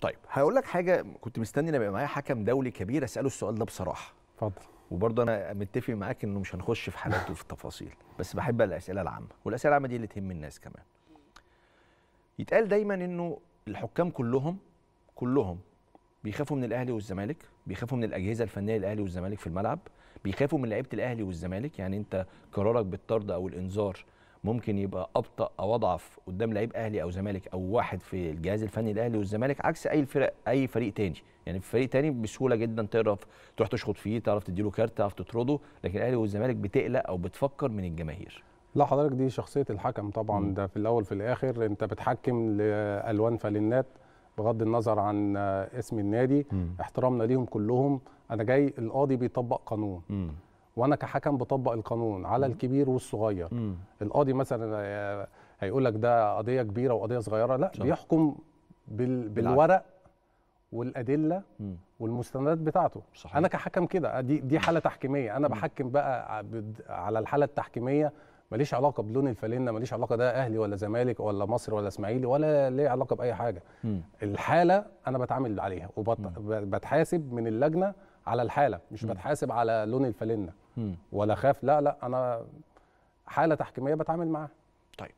طيب هقول لك حاجه كنت مستني ان يبقى معايا حكم دولي كبير اساله السؤال ده بصراحه اتفضل وبرضه انا متفق معاك انه مش هنخش في حالاته وفي التفاصيل بس بحب الاسئله العامه والاسئله العامه دي اللي تهم الناس كمان يتقال دايما انه الحكام كلهم كلهم بيخافوا من الاهلي والزمالك بيخافوا من الاجهزه الفنيه للاهلي والزمالك في الملعب بيخافوا من لعيبه الاهلي والزمالك يعني انت قرارك بالطرد او الانذار ممكن يبقى ابطا او اضعف قدام لعيب اهلي او زمالك او واحد في الجهاز الفني الاهلي والزمالك عكس اي فرق اي فريق تاني يعني في فريق تاني بسهوله جدا تعرف تروح تشخط فيه تعرف تديله كارت تعرف تطرده لكن الاهلي والزمالك بتقلق او بتفكر من الجماهير لا حضرتك دي شخصيه الحكم طبعا م. ده في الاول في الاخر انت بتحكم لالوان فلنات بغض النظر عن اسم النادي م. احترامنا ليهم كلهم انا جاي القاضي بيطبق قانون م. وانا كحكم بطبق القانون على الكبير والصغير م. القاضي مثلا آه، هيقول لك ده قضيه كبيره وقضيه صغيره لا صح. بيحكم بال... بالورق والادله م. والمستندات بتاعته صحيح. انا كحكم كده آه، دي دي حاله تحكيميه انا بحكم بقى على الحاله التحكيميه ماليش علاقه بلون الفالينه ماليش علاقه ده اهلي ولا زمالك ولا مصر ولا اسماعيلي ولا ليه علاقه باي حاجه م. الحاله انا بتعامل عليها وبتحاسب وبت... من اللجنه على الحاله مش م. بتحاسب على لون الفالينه ولا خاف لا لا انا حاله تحكيميه بتعامل معاها طيب